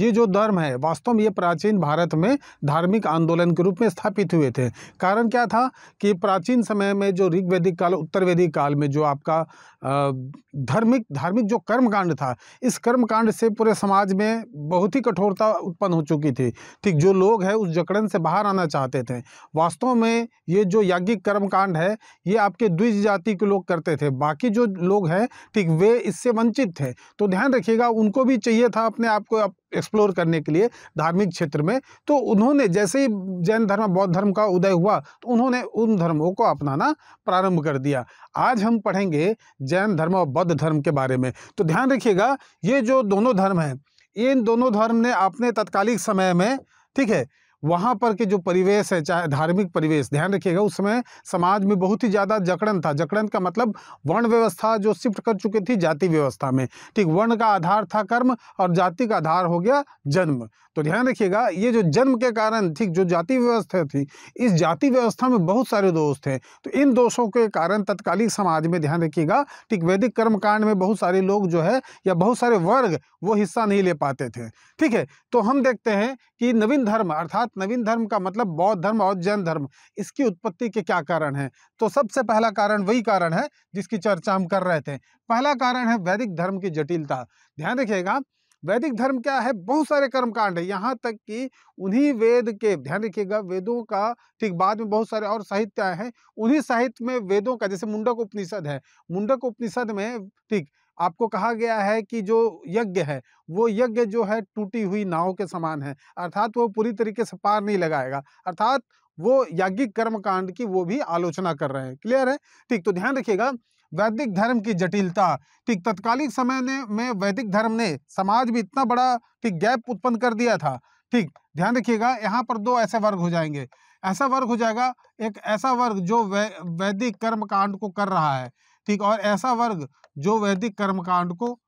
ये जो धर्म है वास्तव में ये प्राचीन भारत में धार्मिक आंदोलन के रूप में स्थापित हुए थे कारण क्या था कि प्राचीन समय में जो ऋग वैदिक काल उत्तर वैदिक काल में जो आपका धार्मिक धार्मिक जो कर्मकांड था इस कर्मकांड से पूरे समाज में बहुत ही कठोरता उत्पन्न हो चुकी थी ठीक जो लोग हैं उस जकड़न से बाहर आना चाहते थे वास्तव में ये जो याज्ञिक कर्मकांड है ये आपके द्विज जाति के लोग करते थे बाकी जो लोग हैं ठीक वे इससे वंचित थे तो ध्यान रखिएगा उनको भी चाहिए था अपने आप को एक्सप्लोर करने के लिए धार्मिक क्षेत्र में तो उन्होंने जैसे ही जैन धर्म बौद्ध धर्म का उदय हुआ तो उन्होंने उन धर्मों को अपनाना प्रारंभ कर दिया आज हम पढ़ेंगे जैन धर्म और बौद्ध धर्म के बारे में तो ध्यान रखिएगा ये जो दोनों धर्म हैं इन दोनों धर्म ने अपने तत्कालिक समय में ठीक है वहाँ पर के जो परिवेश है चाहे धार्मिक परिवेश ध्यान रखिएगा उस समय समाज में बहुत ही ज़्यादा जकड़न था जकड़न का मतलब वर्ण व्यवस्था जो शिफ्ट कर चुकी थी जाति व्यवस्था में ठीक वर्ण का आधार था कर्म और जाति का आधार हो गया जन्म तो ध्यान रखिएगा ये जो जन्म के कारण ठीक जो जाति व्यवस्था थी इस जाति व्यवस्था में बहुत सारे दोष थे तो इन दोषों के कारण तत्कालिक समाज में ध्यान रखिएगा ठीक वैदिक कर्मकांड में बहुत सारे लोग जो है या बहुत सारे वर्ग वो हिस्सा नहीं ले पाते थे ठीक है तो हम देखते हैं कि नवीन धर्म अर्थात नवीन धर्म का मतलब बौद्ध धर्म और जैन धर्म इसकी उत्पत्ति के क्या कारण है तो सबसे पहला कारण वही कारण है जिसकी चर्चा हम कर रहे थे पहला कारण है वैदिक धर्म की जटिलता ध्यान रखिएगा वैदिक धर्म क्या है बहुत सारे कांड है यहाँ तक कि उन्हीं वेद के ध्यान रखिएगा वेदों का ठीक बाद में बहुत सारे और साहित्य आए हैं उन्हीं साहित्य में वेदों का जैसे मुंडक उपनिषद है मुंडक उपनिषद में ठीक आपको कहा गया है कि जो यज्ञ है वो यज्ञ जो है टूटी हुई नाव के समान है अर्थात वो पूरी तरीके से पार नहीं लगाएगा अर्थात वो याज्ञिक कर्मकांड की वो भी आलोचना कर रहे हैं क्लियर है ठीक तो ध्यान रखिएगा वैदिक धर्म की जटिलता ठीक तत्कालिक समय ने में वैदिक धर्म ने समाज भी इतना बड़ा ठीक गैप उत्पन्न कर दिया था ठीक ध्यान रखिएगा यहाँ पर दो ऐसे वर्ग हो जाएंगे ऐसा वर्ग हो जाएगा एक ऐसा वर्ग जो वै वैदिक कर्म कांड को कर रहा है ठीक और ऐसा वर्ग जो वैदिक कर्मकांड को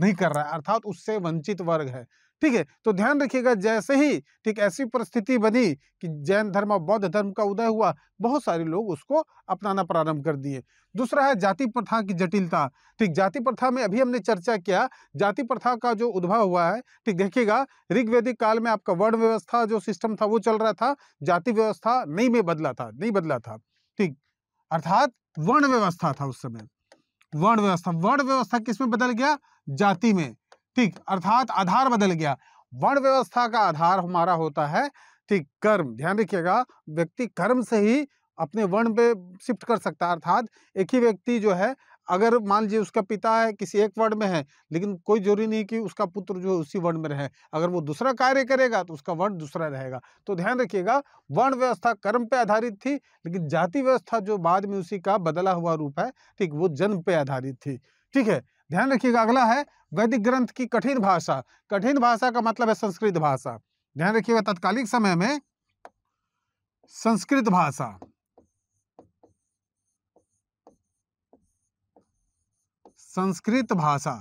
नहीं कर रहा है अर्थात उससे वंचित वर्ग है ठीक है तो ध्यान रखिएगा जैसे ही ठीक ऐसी परिस्थिति बनी कि जैन धर्म और बौद्ध धर्म का उदय हुआ बहुत सारे लोग उसको अपनाना प्रारंभ कर दिए दूसरा है जाति प्रथा की जटिलता ठीक जाति प्रथा में अभी हमने चर्चा किया जाति प्रथा का जो उद्भव हुआ है ठीक देखिएगा ऋग्वेदिक काल में आपका वर्ण व्यवस्था जो सिस्टम था वो चल रहा था जाति व्यवस्था नहीं में बदला था नहीं बदला था ठीक अर्थात वर्ण व्यवस्था था उस समय वर्ण व्यवस्था वर्ण व्यवस्था किसमें बदल गया जाति में ठीक अर्थात आधार बदल गया वर्ण व्यवस्था का आधार हमारा होता है ठीक कर्म ध्यान रखिएगा व्यक्ति कर्म से ही अपने वर्ण पे शिफ्ट कर सकता है अर्थात एक ही व्यक्ति जो है अगर मान लीजिए उसका पिता है किसी एक वर्ड में है लेकिन कोई जरूरी नहीं कि उसका पुत्र जो है उसी वर्ण में रहे अगर वो दूसरा कार्य करेगा तो उसका वर्ण दूसरा रहेगा तो ध्यान रखिएगा वर्ण व्यवस्था कर्म पे आधारित थी लेकिन जाति व्यवस्था जो बाद में उसी का बदला हुआ रूप है ठीक वो जन्म पे आधारित थी ठीक है ध्यान रखिएगा अगला है वैदिक ग्रंथ की कठिन भाषा कठिन भाषा का मतलब है संस्कृत भाषा ध्यान रखिएगा तत्कालिक समय में संस्कृत भाषा संस्कृत भाषा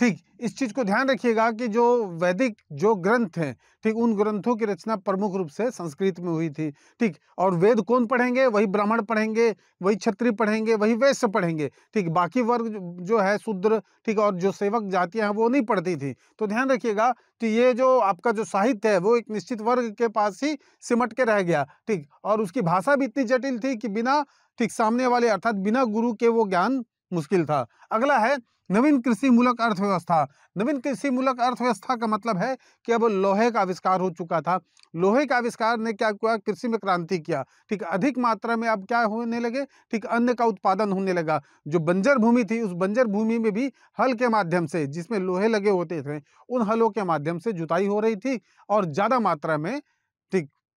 ठीक इस चीज़ को ध्यान रखिएगा कि जो वैदिक जो ग्रंथ हैं ठीक उन ग्रंथों की रचना प्रमुख रूप से संस्कृत में हुई थी ठीक और वेद कौन पढ़ेंगे वही ब्राह्मण पढ़ेंगे वही क्षत्रिय पढ़ेंगे वही वैश्य पढ़ेंगे ठीक बाकी वर्ग जो है शूद्र ठीक और जो सेवक जातियां हैं वो नहीं पढ़ती थी तो ध्यान रखिएगा कि ये जो आपका जो साहित्य है वो एक निश्चित वर्ग के पास ही सिमट के रह गया ठीक और उसकी भाषा भी इतनी जटिल थी कि बिना ठीक सामने वाले अर्थात बिना गुरु के वो ज्ञान मुश्किल था अगला है नवीन कृषि मूलक अर्थव्यवस्था नवीन कृषि मूलक अर्थव्यवस्था का मतलब है कि अब लोहे का आविष्कार हो चुका था लोहे का आविष्कार ने क्या किया कृषि में क्रांति किया ठीक अधिक मात्रा में अब क्या होने लगे ठीक अन्न का उत्पादन होने लगा जो बंजर भूमि थी उस बंजर भूमि में भी हल के माध्यम से जिसमें लोहे लगे होते थे उन हलों के माध्यम से जुताई हो रही थी और ज़्यादा मात्रा में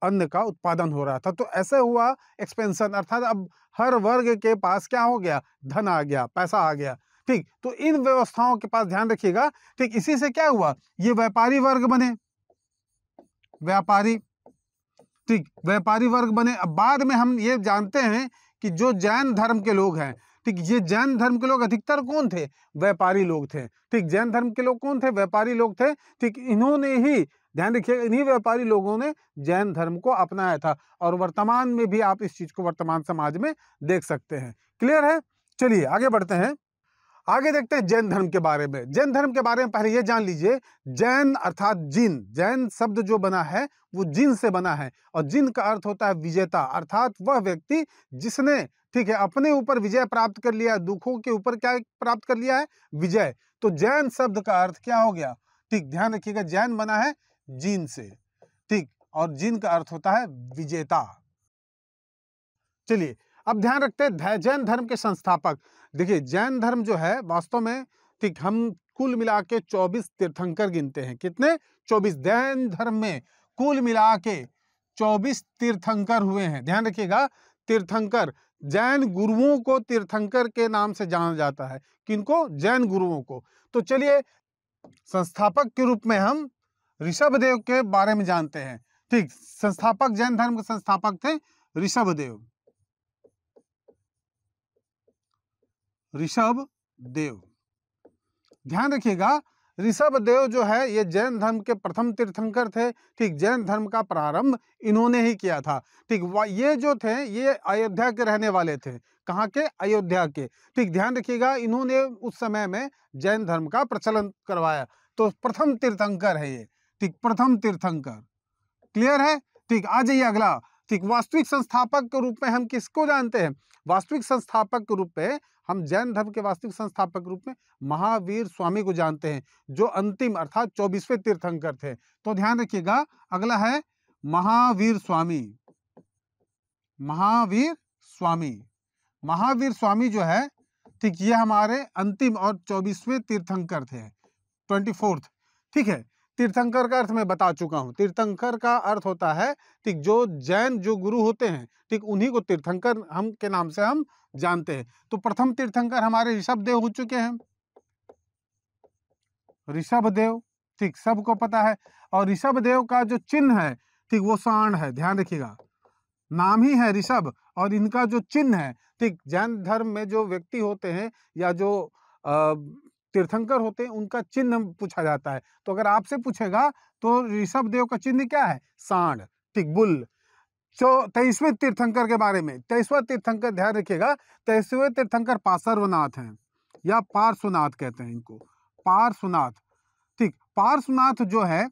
अन्न का उत्पादन हो रहा था तो ऐसे हुआ एक्सपेंशन अर्थात अब हर वर्ग के पास क्या हो गया धन आ गया पैसा आ गया ठीक तो इन व्यवस्थाओं के पास ध्यान रखिएगा ठीक इसी से क्या हुआ ये व्यापारी वर्ग बने व्यापारी ठीक व्यापारी वर्ग बने अब बाद में हम ये जानते हैं कि जो जैन धर्म के लोग हैं ठीक ये जैन धर्म के लोग अधिकतर कौन थे व्यापारी लोग थे ठीक जैन धर्म के लोग कौन थे व्यापारी लोग थे ठीक इन्होंने ही ध्यान रखिएगा इन्हीं व्यापारी लोगों ने जैन धर्म को अपनाया था और वर्तमान में भी आप इस चीज़ को वर्तमान समाज में देख सकते हैं क्लियर है चलिए आगे बढ़ते हैं आगे देखते हैं जैन धर्म के बारे में जैन धर्म के बारे में पहले ये जान लीजिए जैन अर्थात जिन जैन शब्द जो बना है वो जिन से बना है और जिन का अर्थ होता है विजेता अर्थात वह व्यक्ति जिसने ठीक है अपने ऊपर विजय प्राप्त कर लिया दुखों के ऊपर क्या प्राप्त कर लिया है विजय तो जैन शब्द का अर्थ क्या हो गया ठीक ध्यान रखिएगा जैन बना है जीन से ठीक और जीन का अर्थ होता है विजेता चलिए अब ध्यान रखते हैं जैन धर्म के संस्थापक देखिए जैन धर्म जो है वास्तव में ठीक हम कुल मिला के चौबीस तीर्थंकर गिनते हैं कितने चौबीस जैन धर्म में कुल मिला के चौबीस तीर्थंकर हुए हैं ध्यान रखिएगा तीर्थंकर जैन गुरुओं को तीर्थंकर के नाम से जाना जाता है किनको जैन गुरुओं को तो चलिए संस्थापक के रूप में हम ऋषभ देव के बारे में जानते हैं ठीक संस्थापक जैन धर्म के संस्थापक थे ऋषभ देव ऋषभ देव ध्यान रखिएगा ऋषभ देव जो है ये जैन धर्म के प्रथम तीर्थंकर थे ठीक जैन धर्म का प्रारंभ इन्होंने ही किया था ठीक ये जो थे ये अयोध्या के रहने वाले थे कहाँ के अयोध्या के ठीक ध्यान रखिएगा इन्होंने उस समय में जैन धर्म का प्रचलन करवाया तो प्रथम तीर्थंकर है ये ठीक प्रथम तीर्थंकर क्लियर है ठीक आ जाइए अगला ठीक वास्तविक संस्थापक के रूप में हम किसको जानते हैं वास्तविक संस्थापक के रूप में हम जैन धर्म के वास्तविक संस्थापक के रूप में महावीर स्वामी को जानते हैं जो अंतिम अर्थात चौबीसवें तीर्थंकर थे तो ध्यान रखिएगा अगला है महावीर स्वामी महावीर स्वामी महावीर स्वामी जो है ठीक ये हमारे अंतिम और चौबीसवें तीर्थंकर थे ट्वेंटी फोर्थ ठीक है तीर्थंकर का अर्थ मैं बता चुका हूँ तीर्थंकर का अर्थ होता है ठीक जो जैन जो गुरु होते हैं ठीक उन्हीं को तीर्थंकर हम के नाम से हम जानते हैं तो प्रथम तीर्थंकर हमारे ऋषभ देव हो चुके हैं ऋषभ देव ठीक सबको पता है और ऋषभ देव का जो चिन्ह है ठीक वो साण है ध्यान रखिएगा नाम ही है ऋषभ और इनका जो चिन्ह है ठीक जैन धर्म में जो व्यक्ति होते हैं या जो तीर्थंकर होते हैं उनका चिन्ह पूछा जाता है तो अगर आपसे पूछेगा तो ऋषभ देव का चिन्ह क्या है सांड तिगबुल चौ तेईसवें तीर्थंकर के बारे में तेईसवा तीर्थंकर ध्यान रखिएगा तेईसवें तीर्थंकर पार्श्वनाथ हैं या पार्श्वनाथ कहते हैं इनको पार्श्वनाथ ठीक पार्श्वनाथ जो है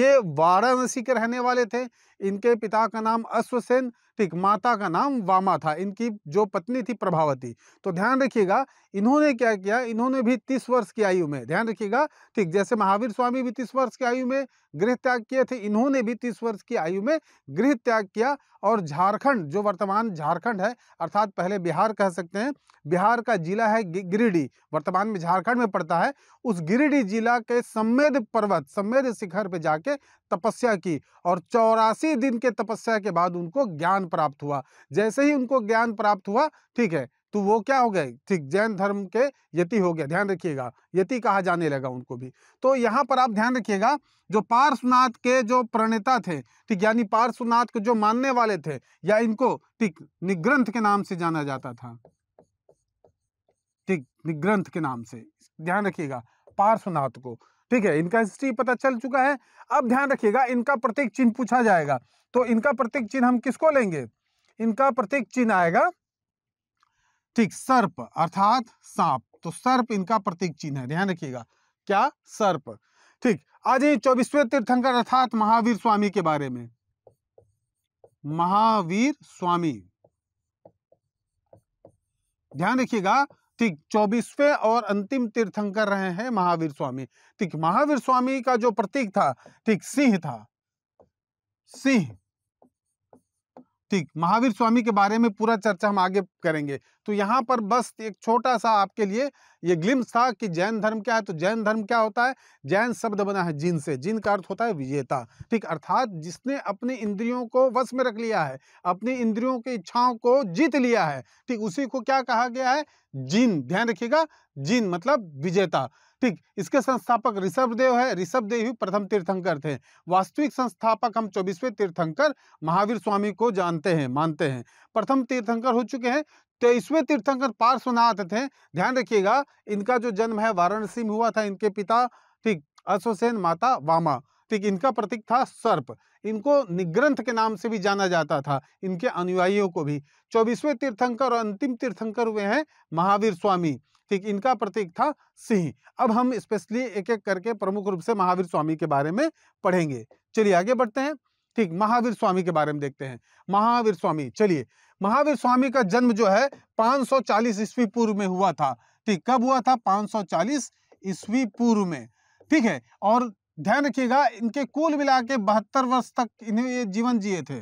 ये वाराणसी के रहने वाले थे इनके पिता का नाम अश्वसेन ठीक माता का नाम वामा था इनकी जो पत्नी थी प्रभावती तो ध्यान रखिएगा इन्होंने क्या किया इन्होंने भी तीस वर्ष की आयु में ध्यान रखिएगा ठीक जैसे महावीर स्वामी भी तीस वर्ष की आयु में गृह त्याग किए थे इन्होंने भी तीस वर्ष की आयु में गृह त्याग किया और झारखंड जो वर्तमान झारखंड है अर्थात पहले बिहार कह सकते हैं बिहार का जिला है गिरिडीह वर्तमान में झारखंड में पड़ता है उस गिरिडीह जिला के सम्मेद पर्वत सम्मेद शिखर पर जाके तपस्या की और चौरासी दिन के तपस्या के बाद उनको ज्ञान प्राप्त हुआ जैसे ही उनको ज्ञान प्राप्त हुआ ठीक है तो वो क्या हो गए ठीक जैन धर्म के यति हो गया ध्यान रखिएगा यति कहा जाने लगा उनको भी तो यहाँ पर आप ध्यान रखिएगा जो पार्श्वनाथ के जो प्रणेता थे ठीक यानी पार्श्वनाथ के जो मानने वाले थे या इनको ठीक निग्रंथ के नाम से जाना जाता था ठीक निग्रंथ के नाम से ध्यान रखिएगा पार्श्वनाथ को ठीक है इनका हिस्ट्री पता चल चुका है अब ध्यान रखिएगा इनका प्रत्येक चिन्ह पूछा जाएगा तो इनका प्रत्येक चिन्ह हम किसको लेंगे इनका प्रत्येक चिन्ह आएगा ठीक सर्प अर्थात सांप तो सर्प इनका प्रतीक चिन्ह है ध्यान रखिएगा क्या सर्प ठीक आज ही चौबीसवें तीर्थंकर अर्थात महावीर स्वामी के बारे में महावीर स्वामी ध्यान रखिएगा ठीक चौबीसवें और अंतिम तीर्थंकर रहे हैं महावीर स्वामी ठीक महावीर स्वामी का जो प्रतीक था ठीक सिंह था सिंह ठीक महावीर स्वामी के बारे में पूरा चर्चा हम आगे करेंगे तो यहाँ पर बस एक छोटा सा आपके लिए ये ग्लिम्स था कि जैन धर्म क्या है तो जैन धर्म क्या होता है जैन शब्द बना है जिन से जिन का अर्थ होता है विजेता ठीक अर्थात जिसने अपने इंद्रियों को वश में रख लिया है अपनी इंद्रियों की इच्छाओं को जीत लिया है ठीक उसी को क्या कहा गया है जिन ध्यान रखिएगा जिन मतलब विजेता ठीक इसके संस्थापक ऋषभ देव है ऋषभ देव ही प्रथम तीर्थंकर थे वास्तविक संस्थापक हम चौबीसवें तीर्थंकर महावीर स्वामी को जानते हैं मानते हैं प्रथम तीर्थंकर हो चुके हैं तेईसवें तीर्थंकर पार्श्वनाथ थे ध्यान रखिएगा इनका जो जन्म है वाराणसी में हुआ था इनके पिता ठीक अश्वसेन माता वामा ठीक इनका प्रतीक था सर्प इनको निग्रंथ के नाम से भी जाना जाता था इनके अनुयायियों को भी चौबीसवें तीर्थंकर और अंतिम तीर्थंकर हुए हैं महावीर स्वामी ठीक इनका प्रतीक था सिंह अब हम स्पेशली एक एक करके प्रमुख रूप से महावीर स्वामी के बारे में पढ़ेंगे चलिए आगे बढ़ते हैं ठीक महावीर स्वामी के बारे में देखते हैं महावीर स्वामी चलिए महावीर स्वामी का जन्म जो है 540 ईस्वी पूर्व में हुआ था ठीक कब हुआ था 540 ईस्वी पूर्व में ठीक है और ध्यान रखिएगा इनके कुल मिला के बहत्तर वर्ष तक इन्हें ये जीवन जिए थे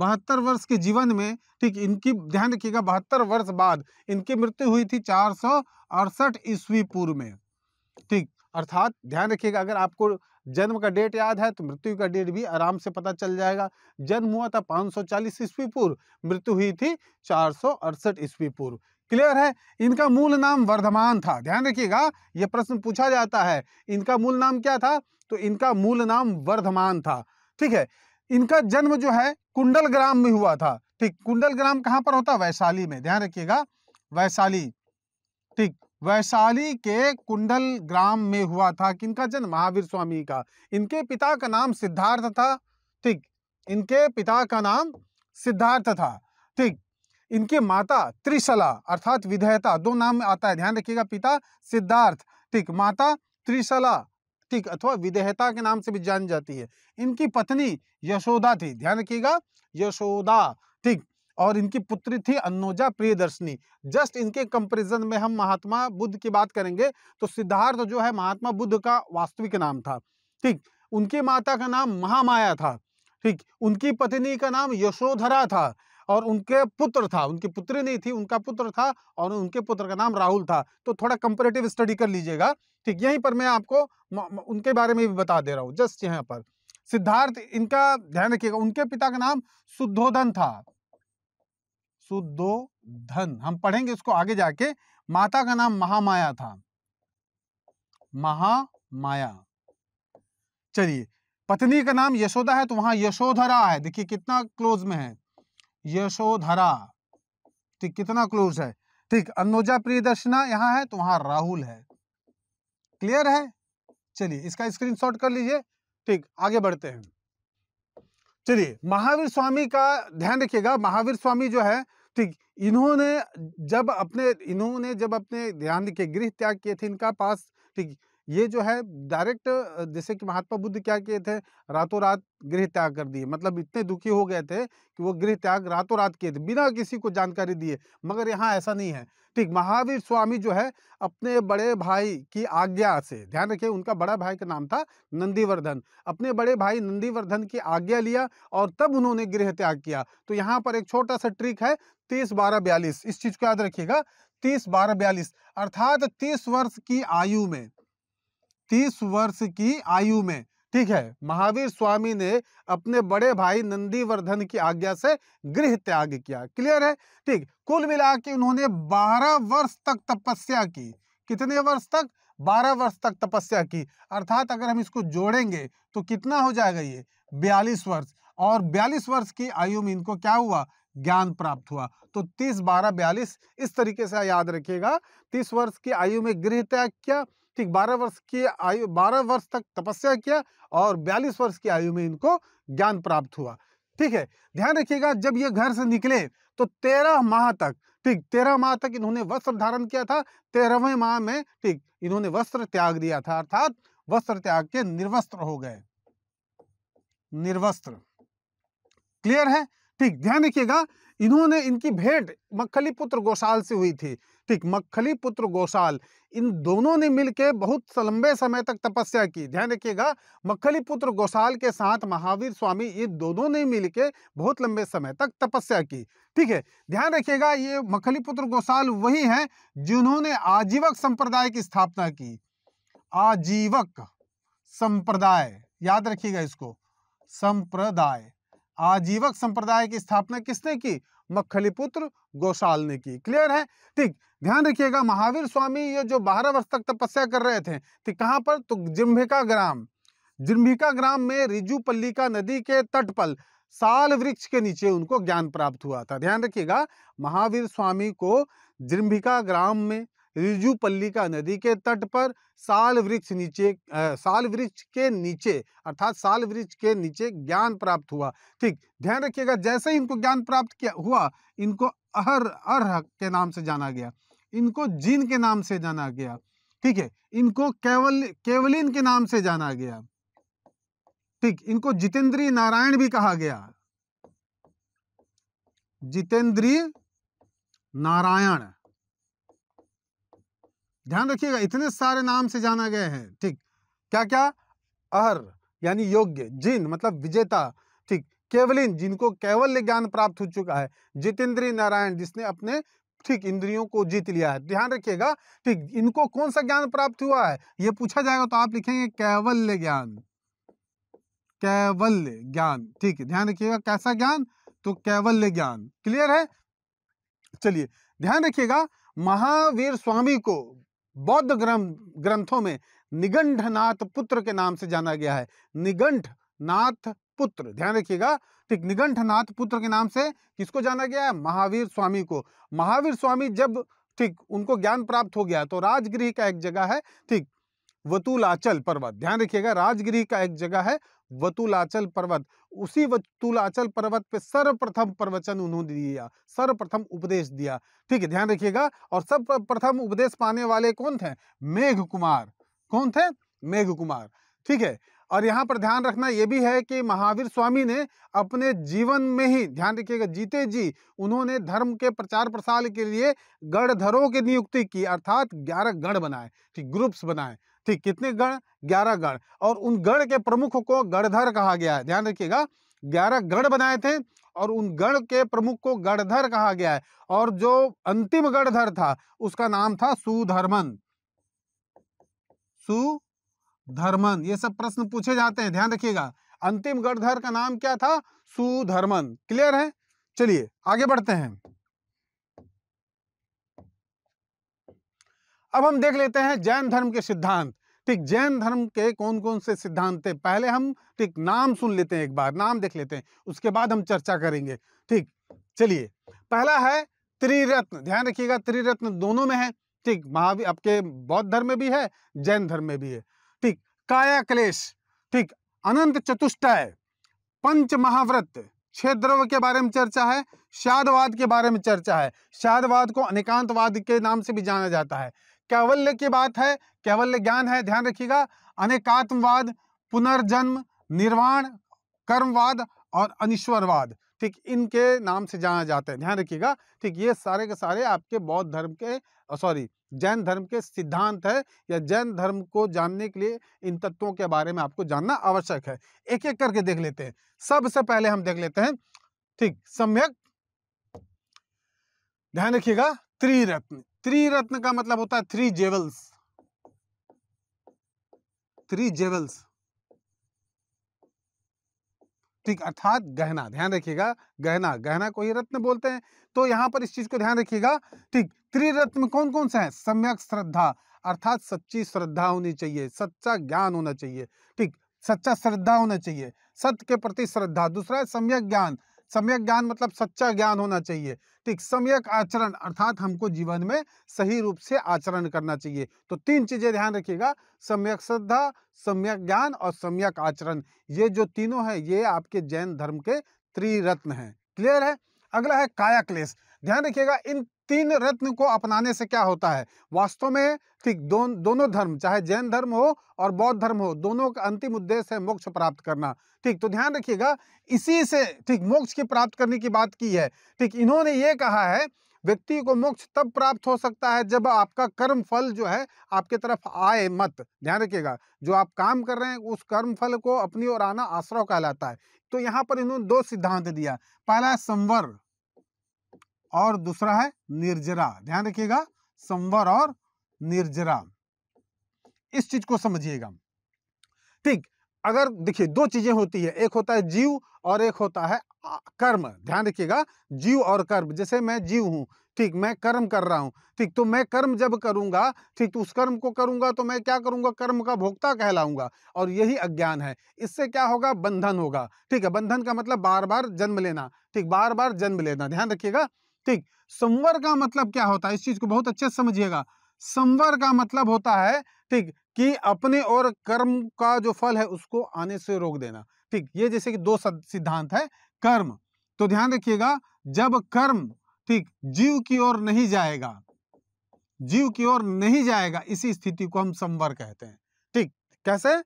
बहत्तर वर्ष के जीवन में ठीक इनकी ध्यान रखिएगा बहत्तर वर्ष बाद इनकी मृत्यु हुई थी चार सौ अड़सठ ईस्वी पूर्व में ठीक अर्थात ध्यान रखिएगा अगर आपको जन्म का डेट याद है तो मृत्यु का डेट भी आराम से पता चल जाएगा जन्म हुआ था 540 ईस्वी पूर्व मृत्यु हुई थी चार सौ ईस्वी पूर्व क्लियर है इनका मूल नाम वर्धमान था ध्यान रखिएगा यह प्रश्न पूछा जाता है इनका मूल नाम क्या था तो इनका मूल नाम वर्धमान था ठीक है इनका जन्म जो है कुंडल ग्राम में हुआ था ठीक कुंडल ग्राम कहां पर होता वैशाली में ध्यान रखिएगा वैशाली ठीक वैशाली के कुंडल ग्राम में हुआ था किनका जन्म महावीर स्वामी का इनके पिता का नाम सिद्धार्थ था ठीक इनके पिता का नाम सिद्धार्थ था ठीक इनके माता त्रिशला अर्थात विधेयता दो नाम आता है ध्यान रखिएगा पिता सिद्धार्थ ठीक माता त्रिशला सात्विक अथवा विदेहता के नाम से भी जानी जाती है इनकी पत्नी यशोदा थी ध्यान रखिएगा यशोदा ठीक और इनकी पुत्री थी अन्नोजा प्रियदर्शनी जस्ट इनके कंपैरिजन में हम महात्मा बुद्ध की बात करेंगे तो सिद्धार्थ जो है महात्मा बुद्ध का वास्तविक नाम था ठीक उनकी माता का नाम महामाया था ठीक उनकी पत्नी का नाम यशोधरा था और उनके पुत्र था उनकी पुत्री नहीं थी उनका पुत्र था और उनके पुत्र का नाम राहुल था तो थोड़ा कंपेरेटिव स्टडी कर लीजिएगा ठीक यहीं पर मैं आपको उनके बारे में भी बता दे रहा हूँ जस्ट यहाँ पर सिद्धार्थ इनका ध्यान रखिएगा उनके पिता का नाम शुद्धोधन था शुद्धोधन हम पढ़ेंगे इसको आगे जाके माता का नाम महामाया था महामाया चलिए पत्नी का नाम यशोदा है तो वहां यशोधरा है देखिए कितना क्लोज में है यशोधरा ठीक कितना क्लोज है ठीक अनुजा दर्शना यहाँ है तो वहां राहुल है क्लियर है चलिए इसका स्क्रीनशॉट कर लीजिए ठीक आगे बढ़ते हैं चलिए महावीर स्वामी का ध्यान रखिएगा महावीर स्वामी जो है ठीक इन्होंने जब अपने इन्होंने जब अपने ध्यान के गृह त्याग किए थे इनका पास ठीक ये जो है डायरेक्ट जैसे कि महात्मा बुद्ध क्या किए थे रातों रात गृह त्याग कर दिए मतलब इतने दुखी हो गए थे कि वो गृह त्याग रातों रात किए थे बिना किसी को जानकारी दिए मगर यहाँ ऐसा नहीं है ठीक महावीर स्वामी जो है अपने बड़े भाई की आज्ञा से ध्यान रखिए उनका बड़ा भाई का नाम था नंदीवर्धन अपने बड़े भाई नंदीवर्धन की आज्ञा लिया और तब उन्होंने गृह त्याग किया तो यहाँ पर एक छोटा सा ट्रिक है तीस बारह बयालीस इस चीज़ को याद रखिएगा तीस बारह बयालीस अर्थात तीस वर्ष की आयु में तीस वर्ष की आयु में ठीक है महावीर स्वामी ने अपने बड़े भाई नंदीवर्धन की आज्ञा से गृह त्याग किया क्लियर है ठीक कुल मिला के उन्होंने बारह वर्ष तक तपस्या की कितने वर्ष तक बारह वर्ष तक तपस्या की अर्थात अगर हम इसको जोड़ेंगे तो कितना हो जाएगा ये बयालीस वर्ष और बयालीस वर्ष की आयु में इनको क्या हुआ ज्ञान प्राप्त हुआ तो तीस बारह बयालीस इस तरीके से याद रखिएगा तीस वर्ष की आयु में गृह त्याग किया ठीक बारह वर्ष की आयु बारह वर्ष तक तपस्या किया और बयालीस वर्ष की आयु में इनको ज्ञान प्राप्त हुआ ठीक है ध्यान रखिएगा जब ये घर से निकले तो तेरह माह तक ठीक तेरह माह तक इन्होंने वस्त्र धारण किया था तेरहवें माह में ठीक इन्होंने वस्त्र त्याग दिया था अर्थात वस्त्र त्याग के निर्वस्त्र हो गए निर्वस्त्र क्लियर है ठीक ध्यान रखिएगा इन्होंने इनकी भेंट मक्खली पुत्र गोशाल से हुई थी ठीक मक्खली पुत्र गोसाल इन दोनों ने मिलकर बहुत लंबे समय तक तपस्या की ध्यान रखिएगा मक्खली पुत्र गोसाल के साथ महावीर स्वामी ये दोनों ने मिलकर बहुत लंबे समय तक तपस्या की ठीक है ध्यान रखिएगा ये मक्खली पुत्र गोसाल वही हैं जिन्होंने आजीवक संप्रदाय की स्थापना की आजीवक संप्रदाय याद रखिएगा इसको संप्रदाय आजीवक संप्रदाय की स्थापना किसने की मक्खली पुत्र गोसाल ने की क्लियर है ठीक ध्यान रखिएगा महावीर स्वामी ये जो बारह वर्ष तक तपस्या कर रहे थे तो कहाँ पर तो जिम्भिका ग्राम जिम्भिका ग्राम में रिजुपल्लिका नदी के तट पर साल वृक्ष के नीचे उनको ज्ञान प्राप्त हुआ था ध्यान रखिएगा महावीर स्वामी को जिम्भिका ग्राम में रिजुपल्लिका नदी के तट पर साल वृक्ष नीचे आ, साल वृक्ष के नीचे अर्थात साल वृक्ष के नीचे ज्ञान प्राप्त हुआ ठीक ध्यान रखिएगा जैसे ही इनको ज्ञान प्राप्त किया हुआ इनको अहर अर्ह के नाम से जाना गया इनको जीन के नाम से जाना गया ठीक है इनको केवल केवलिन के नाम से जाना गया ठीक इनको जितेंद्री नारायण भी कहा गया जितेंद्री नारायण ध्यान रखिएगा इतने सारे नाम से जाना गया है ठीक क्या क्या अहर यानी योग्य जिन मतलब विजेता ठीक केवलिन जिनको केवल ज्ञान प्राप्त हो चुका है जितेंद्री नारायण जिसने अपने ठीक इंद्रियों को जीत लिया है ध्यान रखिएगा ठीक इनको कौन सा ज्ञान प्राप्त हुआ है ये पूछा जाएगा तो आप लिखेंगे कैवल्य ज्ञान कैवल्य ज्ञान ठीक है ध्यान रखिएगा कैसा ज्ञान तो कैवल्य ज्ञान क्लियर है चलिए ध्यान रखिएगा महावीर स्वामी को बौद्ध ग्रंथ ग्रंथों में निगंठनाथ पुत्र के नाम से जाना गया है निगंठ नाथ पुत्र ध्यान रखिएगा ठीक निगंठनाथ पुत्र के नाम से किसको जाना गया है महावीर स्वामी को महावीर स्वामी जब ठीक उनको ज्ञान प्राप्त हो गया तो राजगृह का एक जगह है ठीक वतुलाचल पर्वत ध्यान रखिएगा राजगृह का एक जगह है वतुलाचल पर्वत उसी वतुलाचल पर्वत पे सर्वप्रथम प्रवचन उन्होंने दिया सर्वप्रथम उपदेश दिया ठीक है ध्यान रखिएगा और सर्वप्रथम उपदेश पाने वाले कौन थे मेघ कुमार कौन थे मेघ कुमार ठीक है और यहाँ पर ध्यान रखना ये भी है कि महावीर स्वामी ने अपने जीवन में ही ध्यान रखिएगा जीते जी उन्होंने धर्म के प्रचार प्रसार के लिए गढ़धरों की नियुक्ति की अर्थात ग्यारह गढ़ बनाए ठीक ग्रुप्स बनाए ठीक कितने गढ़ ग्यारह गढ़ और उन गढ़ के प्रमुख को गढ़धर कहा गया है ध्यान रखिएगा ग्यारह गढ़ बनाए थे और उन गढ़ के प्रमुख को गढ़धर कहा गया है और जो अंतिम गढ़धर था उसका नाम था सुधर्मन सु धर्मन ये सब प्रश्न पूछे जाते हैं ध्यान रखिएगा अंतिम गढ़धर का नाम क्या था सुधर्मन क्लियर है चलिए आगे बढ़ते हैं अब हम देख लेते हैं जैन धर्म के सिद्धांत ठीक जैन धर्म के कौन कौन से सिद्धांत थे पहले हम ठीक नाम सुन लेते हैं एक बार नाम देख लेते हैं उसके बाद हम चर्चा करेंगे ठीक चलिए पहला है त्रिरत्न ध्यान रखिएगा त्रिरत्न दोनों में है ठीक महावीर आपके बौद्ध धर्म में भी है जैन धर्म में भी है ठीक काया क्लेश ठीक अनंत चतुष्टय पंच महाव्रत छह द्रव्य के बारे में चर्चा है शादवाद के बारे में चर्चा है शादवाद को अनेकांतवाद के नाम से भी जाना जाता है कैवल्य की बात है कैवल्य ज्ञान है ध्यान रखिएगा अनेकात्मवाद पुनर्जन्म निर्वाण कर्मवाद और अनिश्वरवाद ठीक इनके नाम से जाना जाता है ध्यान रखिएगा ठीक ये सारे के सारे आपके बौद्ध धर्म के सॉरी जैन धर्म के सिद्धांत है या जैन धर्म को जानने के लिए इन तत्वों के बारे में आपको जानना आवश्यक है एक एक करके देख लेते हैं सबसे पहले हम देख लेते हैं ठीक सम्यक ध्यान रखिएगा त्रिरत्न त्रिरत्न का मतलब होता है थ्री जेवल्स थ्री जेवल्स ठीक अर्थात गहना ध्यान रखिएगा गहना गहना को ही रत्न बोलते हैं तो यहाँ पर इस चीज को ध्यान रखिएगा ठीक त्रिरत्न कौन कौन सा है सम्यक श्रद्धा अर्थात सच्ची श्रद्धा होनी चाहिए सच्चा ज्ञान होना चाहिए ठीक सच्चा श्रद्धा होना चाहिए सत्य के प्रति श्रद्धा दूसरा है सम्यक ज्ञान सम्यक ज्ञान मतलब सच्चा ज्ञान होना चाहिए ठीक सम्यक आचरण अर्थात हमको जीवन में सही रूप से आचरण करना चाहिए तो तीन चीज़ें ध्यान रखिएगा सम्यक श्रद्धा सम्यक ज्ञान और सम्यक आचरण ये जो तीनों है ये आपके जैन धर्म के त्रिरत्न है क्लियर है अगला है काया क्लेश ध्यान रखिएगा इन तीन रत्न को अपनाने से क्या होता है वास्तव में ठीक दो, दोनों धर्म चाहे जैन धर्म हो और बौद्ध धर्म हो दोनों का अंतिम उद्देश्य है मोक्ष प्राप्त करना ठीक तो ध्यान रखिएगा इसी से ठीक मोक्ष की प्राप्त करने की बात की है ठीक इन्होंने ये कहा है व्यक्ति को मोक्ष तब प्राप्त हो सकता है जब आपका कर्म फल जो है आपके तरफ आए मत ध्यान रखिएगा जो आप काम कर रहे हैं उस कर्म फल को अपनी ओर आना आश्रय कहलाता है तो यहाँ पर इन्होंने दो सिद्धांत दिया पहला संवर और दूसरा है निर्जरा ध्यान रखिएगा संवर और निर्जरा इस चीज को समझिएगा ठीक अगर देखिए दो चीजें होती है एक होता है जीव और एक होता है कर्म ध्यान रखिएगा जीव और कर्म जैसे मैं जीव हूं ठीक मैं कर्म कर रहा हूँ ठीक तो मैं कर्म जब करूंगा ठीक तो उस कर्म को करूंगा तो मैं क्या करूंगा कर्म का भोक्ता कहलाऊंगा और यही अज्ञान है इससे क्या होगा बंधन होगा ठीक है बंधन का मतलब बार बार जन्म लेना ठीक बार बार जन्म लेना ध्यान रखिएगा ठीक संवर का मतलब क्या होता है इस चीज को बहुत अच्छे से समझिएगा संवर का मतलब होता है ठीक कि अपने और कर्म का जो फल है उसको आने से रोक देना ठीक ये जैसे कि दो सिद्धांत है कर्म तो ध्यान रखिएगा जब कर्म ठीक जीव की ओर नहीं जाएगा जीव की ओर नहीं जाएगा इसी स्थिति को हम संवर कहते हैं ठीक कैसे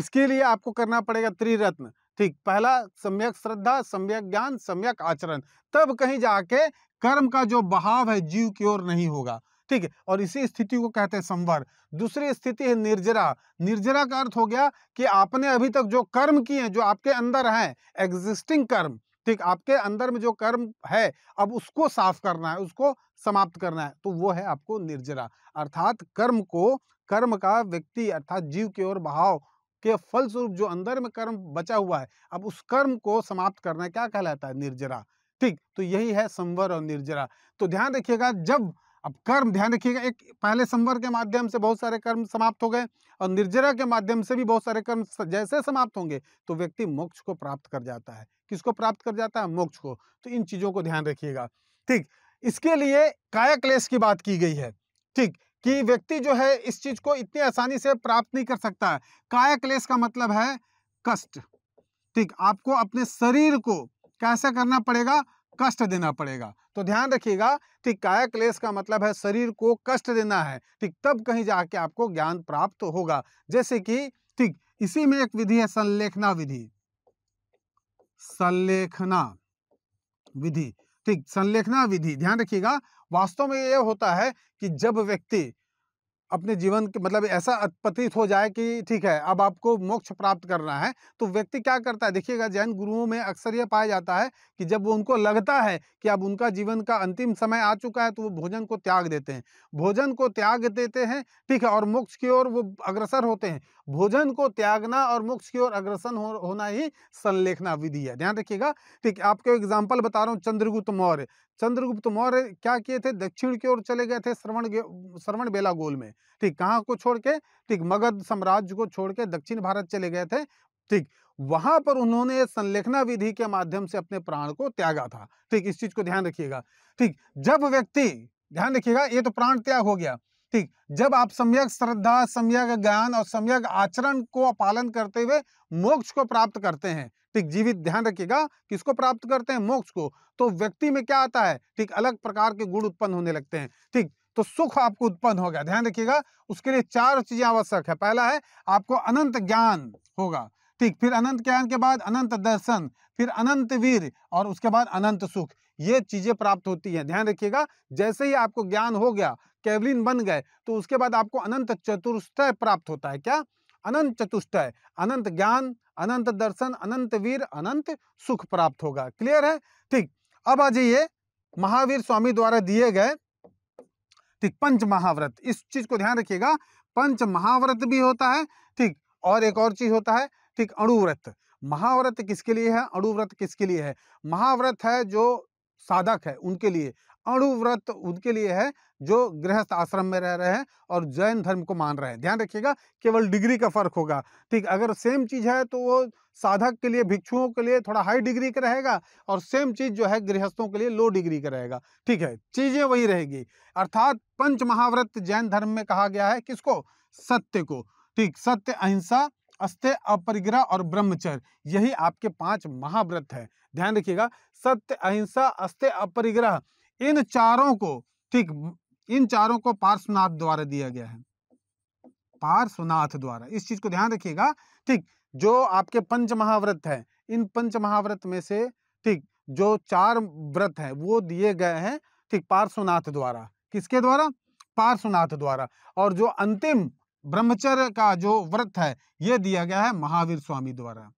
इसके लिए आपको करना पड़ेगा त्रिरत्न ठीक पहला सम्यक श्रद्धा सम्यक ज्ञान सम्यक आचरण तब कहीं जाके कर्म का जो बहाव है जीव की ओर नहीं होगा ठीक है और इसी स्थिति को कहते हैं संवर दूसरी स्थिति है निर्जरा निर्जरा का अर्थ हो गया कि आपने अभी तक जो कर्म किए हैं जो आपके अंदर हैं एग्जिस्टिंग कर्म ठीक आपके अंदर में जो कर्म है अब उसको साफ करना है उसको समाप्त करना है तो वो है आपको निर्जरा अर्थात कर्म को कर्म का व्यक्ति अर्थात जीव की ओर बहाव के फलस्वरूप जो अंदर में कर्म बचा हुआ है अब उस कर्म को समाप्त करना क्या कहलाता है निर्जरा ठीक तो यही है संवर और निर्जरा तो ध्यान रखिएगा जब अब कर्म ध्यान रखिएगा एक पहले संवर के माध्यम से बहुत सारे कर्म समाप्त हो गए और निर्जरा के माध्यम से भी बहुत सारे कर्म जैसे समाप्त होंगे तो व्यक्ति मोक्ष को प्राप्त कर जाता है किसको प्राप्त कर जाता है मोक्ष को तो इन चीज़ों को ध्यान रखिएगा ठीक इसके लिए काया क्लेश की बात की गई है ठीक कि व्यक्ति जो है इस चीज़ को इतनी आसानी से प्राप्त नहीं कर सकता है काया क्लेश का मतलब है कष्ट ठीक आपको अपने शरीर को कैसा करना पड़ेगा कष्ट देना पड़ेगा तो ध्यान रखिएगा ठीक काया क्लेश का मतलब है शरीर को कष्ट देना है ठीक तब कहीं जाके आपको ज्ञान प्राप्त होगा जैसे कि ठीक इसी में एक विधि है संलेखना विधि संलेखना विधि ठीक संलेखना विधि ध्यान रखिएगा वास्तव में यह होता है कि जब व्यक्ति अपने जीवन के मतलब ऐसा अतपतित हो जाए कि ठीक है अब आपको मोक्ष प्राप्त करना है तो व्यक्ति क्या करता है देखिएगा जैन गुरुओं में अक्सर यह पाया जाता है कि जब वो उनको लगता है कि अब उनका जीवन का अंतिम समय आ चुका है तो वो भोजन को त्याग देते हैं भोजन को त्याग देते हैं ठीक है और मोक्ष की ओर वो अग्रसर होते हैं भोजन को त्यागना और मोक्ष की ओर अग्रसर हो, होना ही संलेखना विधि है ध्यान रखिएगा ठीक आपको एग्जाम्पल बता रहा हूँ चंद्रगुप्त मौर्य चंद्रगुप्त मौर्य क्या किए थे दक्षिण की ओर चले गए थे श्रवण श्रवण बेलागोल में ठीक कहाँ को छोड़ के ठीक मगध साम्राज्य को छोड़ के दक्षिण भारत चले गए थे ठीक वहां पर उन्होंने संलेखना विधि के माध्यम से अपने प्राण को त्यागा था ठीक इस चीज को ध्यान रखिएगा ठीक जब व्यक्ति ध्यान रखिएगा ये तो प्राण त्याग हो गया ठीक जब आप सम्यक श्रद्धा सम्यक ज्ञान और सम्यक आचरण को पालन करते हुए मोक्ष को प्राप्त करते हैं ठीक जीवित ध्यान रखिएगा किसको प्राप्त करते हैं मोक्ष को तो व्यक्ति में क्या आता है ठीक अलग प्रकार के गुण उत्पन्न होने लगते हैं ठीक तो सुख आपको उत्पन्न होगा ध्यान रखिएगा उसके लिए चार चीज़ें आवश्यक है पहला है आपको अनंत ज्ञान होगा ठीक फिर अनंत ज्ञान के बाद अनंत दर्शन फिर अनंत वीर और उसके बाद अनंत सुख ये चीज़ें प्राप्त होती हैं ध्यान रखिएगा जैसे ही आपको ज्ञान हो गया कैवलिन बन गए तो उसके बाद आपको अनंत चतुष्टय प्राप्त होता है क्या अनंत चतुष्टय अनंत ज्ञान अनंत दर्शन अनंत वीर अनंत सुख प्राप्त होगा क्लियर है ठीक अब आ जाइए महावीर स्वामी द्वारा दिए गए ठीक पंच महाव्रत इस चीज को ध्यान रखिएगा पंच महाव्रत भी होता है ठीक और एक और चीज होता है ठीक अणुव्रत महाव्रत किसके लिए है अणुव्रत किसके लिए है महाव्रत है जो साधक है उनके लिए अणुव्रत उनके लिए है जो गृहस्थ आश्रम में रह रहे हैं और जैन धर्म को मान रहे हैं ध्यान रखिएगा केवल डिग्री का फर्क होगा ठीक अगर सेम चीज़ है तो वो साधक के लिए भिक्षुओं के लिए थोड़ा हाई डिग्री का रहेगा और सेम चीज़ जो है गृहस्थों के लिए लो डिग्री का रहेगा ठीक है चीज़ें वही रहेगी अर्थात पंच महाव्रत जैन धर्म में कहा गया है किसको सत्य को ठीक सत्य अहिंसा अस्त्य अपरिग्रह और ब्रह्मचर्य यही आपके पांच महाव्रत है ध्यान रखिएगा सत्य अहिंसा अस्त्य अपरिग्रह इन चारों को ठीक इन चारों को पार्श्वनाथ द्वारा दिया गया है पार्श्वनाथ द्वारा इस चीज को ध्यान रखिएगा ठीक जो आपके पंच महाव्रत हैं इन पंच महाव्रत में से ठीक जो चार व्रत हैं वो दिए गए हैं ठीक पार्श्वनाथ द्वारा किसके द्वारा पार्श्वनाथ द्वारा और जो अंतिम ब्रह्मचर्य का जो व्रत है ये दिया गया है महावीर स्वामी द्वारा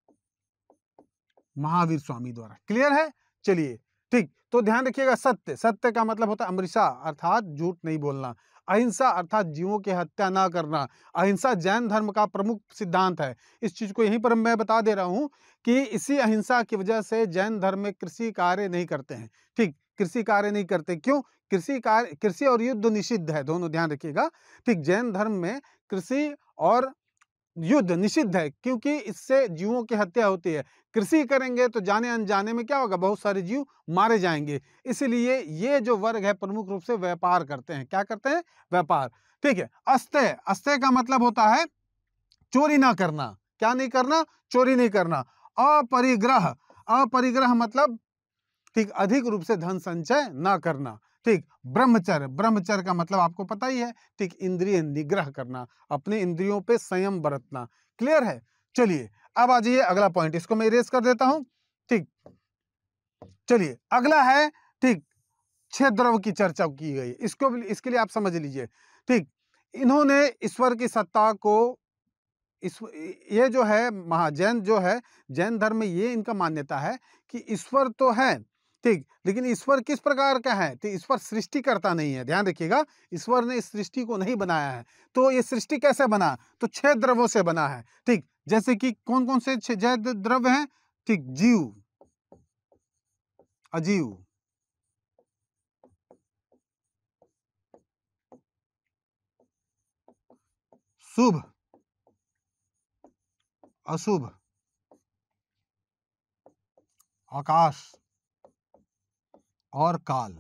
महावीर स्वामी द्वारा क्लियर है चलिए ठीक तो ध्यान रखिएगा सत्य सत्य का मतलब होता है अमृषा अर्थात झूठ नहीं बोलना अहिंसा अर्थात जीवों की हत्या ना करना अहिंसा जैन धर्म का प्रमुख सिद्धांत है इस चीज़ को यहीं पर मैं बता दे रहा हूँ कि इसी अहिंसा की वजह से जैन धर्म में कृषि कार्य नहीं करते हैं ठीक कृषि कार्य नहीं करते क्यों कृषि कार्य कृषि और युद्ध निषिद्ध है दोनों ध्यान रखिएगा ठीक जैन धर्म में कृषि और युद्ध निषिद्ध है क्योंकि इससे जीवों की हत्या होती है कृषि करेंगे तो जाने अनजाने में क्या होगा बहुत सारे जीव मारे जाएंगे इसलिए ये जो वर्ग है प्रमुख रूप से व्यापार करते हैं क्या करते हैं व्यापार ठीक है अस्तय अस्तय का मतलब होता है चोरी ना करना क्या नहीं करना चोरी नहीं करना अपरिग्रह अपरिग्रह मतलब ठीक अधिक रूप से धन संचय ना करना ठीक ब्रह्मचर्य ब्रह्मचर्य का मतलब आपको पता ही है ठीक इंद्रिय निग्रह करना अपने इंद्रियों पे संयम बरतना क्लियर है चलिए अब आ जाइए अगला पॉइंट इसको मैं इरेज कर देता हूं ठीक चलिए अगला है ठीक छह द्रव की चर्चा की गई इसको इसके लिए आप समझ लीजिए ठीक इन्होंने ईश्वर की सत्ता को इस ये जो है महाजैन जो है जैन धर्म में ये इनका मान्यता है कि ईश्वर तो है ठीक लेकिन ईश्वर किस प्रकार का है तो ईश्वर सृष्टिकर्ता नहीं है ध्यान रखिएगा ईश्वर ने इस सृष्टि को नहीं बनाया है तो ये सृष्टि कैसे बना तो छह द्रव्यों से बना है ठीक जैसे कि कौन कौन से छह द्रव्य हैं ठीक जीव अजीव शुभ अशुभ आकाश और काल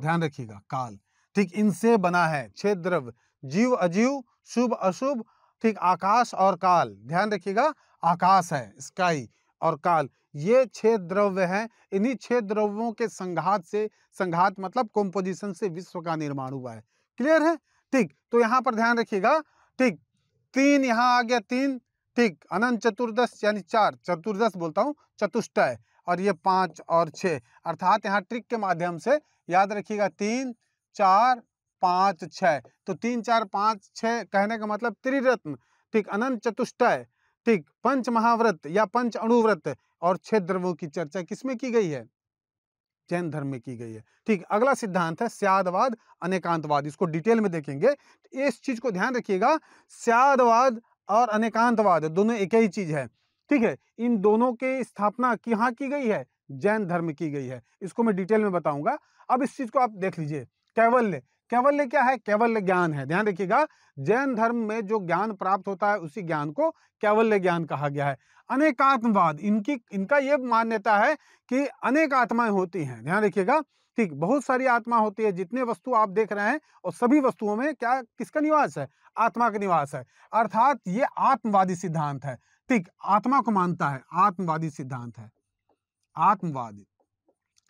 ध्यान रखिएगा काल ठीक इनसे बना है छह द्रव्य जीव अजीव शुभ अशुभ ठीक आकाश और काल ध्यान रखिएगा आकाश है स्काई और काल ये छह द्रव्य हैं इन्हीं छह द्रव्यों के संघात से संघात मतलब कॉम्पोजिशन से विश्व का निर्माण हुआ है क्लियर है ठीक तो यहाँ पर ध्यान रखिएगा ठीक तीन यहाँ आ गया तीन ठीक अनंत चतुर्दश यानी चार चतुर्दश बोलता हूँ चतुष्टय और ये पाँच और छः अर्थात यहाँ ट्रिक के माध्यम से याद रखिएगा तीन चार पाँच छः तो तीन चार पाँच छः कहने का मतलब त्रिरत्न ठीक अनंत चतुष्टय ठीक पंच महाव्रत या पंच अणुव्रत और छह धर्मों की चर्चा किसमें की गई है जैन धर्म में की गई है ठीक अगला सिद्धांत है स्यादवाद अनेकांतवाद इसको डिटेल में देखेंगे तो इस चीज को ध्यान रखिएगा स्यादवाद और अनेकांतवाद दोनों एक ही चीज है ठीक है इन दोनों के स्थापना कहाँ की गई है जैन धर्म की गई है इसको मैं डिटेल में बताऊंगा अब इस चीज को आप देख लीजिए कैवल्य कैवल्य क्या है कैवल्य ज्ञान है ध्यान रखिएगा जैन धर्म में जो ज्ञान प्राप्त होता है उसी ज्ञान को कैवल्य ज्ञान कहा गया है अनेकात्मवाद इनकी इनका ये मान्यता है कि अनेक आत्माएं होती हैं ध्यान रखिएगा ठीक बहुत सारी आत्मा होती है जितने वस्तु आप देख रहे हैं और सभी वस्तुओं में क्या किसका निवास है आत्मा का निवास है अर्थात ये आत्मवादी सिद्धांत है ठीक आत्मा को मानता है आत्मवादी सिद्धांत है आत्मवाद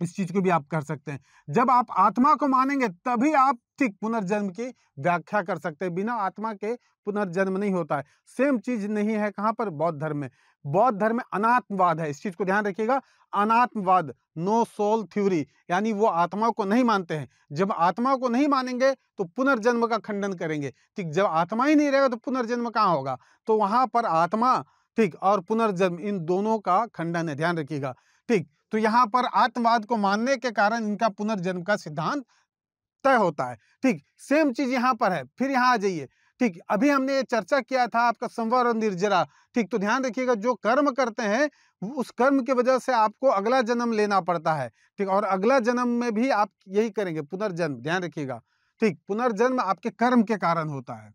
इस चीज को भी आप कर सकते हैं जब आप आत्मा को मानेंगे तभी आप ठीक पुनर्जन्म की व्याख्या कर सकते हैं बिना आत्मा के पुनर्जन्म नहीं होता है सेम चीज नहीं है कहां पर बौद्ध धर्म में बौद्ध धर्म में अनात्मवाद है इस चीज को ध्यान रखिएगा अनात्मवाद नो सोल थ्योरी यानी वो आत्मा को नहीं मानते हैं जब आत्मा को नहीं मानेंगे तो पुनर्जन्म का खंडन करेंगे ठीक जब आत्मा ही नहीं रहेगा तो पुनर्जन्म कहाँ होगा तो वहां पर आत्मा ठीक और पुनर्जन्म इन दोनों का खंडन है ध्यान रखिएगा ठीक तो यहाँ पर आत्मवाद को मानने के कारण इनका पुनर्जन्म का सिद्धांत तय होता है ठीक सेम चीज यहाँ पर है फिर यहाँ आ जाइए ठीक अभी हमने ये चर्चा किया था आपका संवर और निर्जरा ठीक तो ध्यान रखिएगा जो कर्म करते हैं उस कर्म की वजह से आपको अगला जन्म लेना पड़ता है ठीक और अगला जन्म में भी आप यही करेंगे पुनर्जन्म ध्यान रखिएगा ठीक पुनर्जन्म आपके कर्म के कारण होता है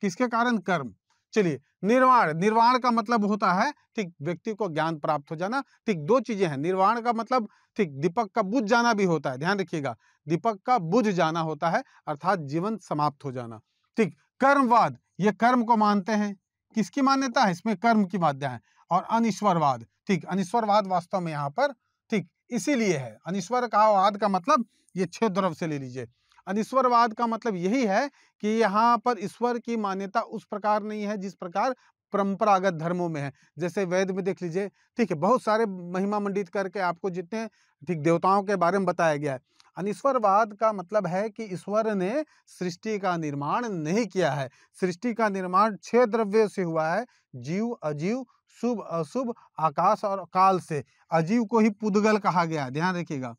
किसके कारण कर्म चलिए निर्वाण निर्वाण का मतलब होता है ठीक व्यक्ति को ज्ञान प्राप्त हो जाना ठीक दो चीजें हैं निर्वाण का मतलब ठीक दीपक का बुझ जाना भी होता है ध्यान रखिएगा दीपक का बुझ जाना होता है अर्थात जीवन समाप्त हो जाना ठीक कर्मवाद ये कर्म को मानते हैं किसकी मान्यता है इसमें कर्म की माध्यम है और अनिश्वरवाद ठीक अनिश्वरवाद वास्तव में यहाँ पर ठीक इसीलिए है अनिश्वर का वाद का मतलब ये छह द्रव से ले लीजिए अनिश्वरवाद का मतलब यही है कि यहाँ पर ईश्वर की मान्यता उस प्रकार नहीं है जिस प्रकार परंपरागत धर्मों में है जैसे वेद में देख लीजिए ठीक है बहुत सारे महिमा मंडित करके आपको जितने ठीक देवताओं के बारे में बताया गया है अनिश्वरवाद का मतलब है कि ईश्वर ने सृष्टि का निर्माण नहीं किया है सृष्टि का निर्माण छह द्रव्य से हुआ है जीव अजीव शुभ अशुभ आकाश और काल से अजीव को ही पुदगल कहा गया ध्यान रखिएगा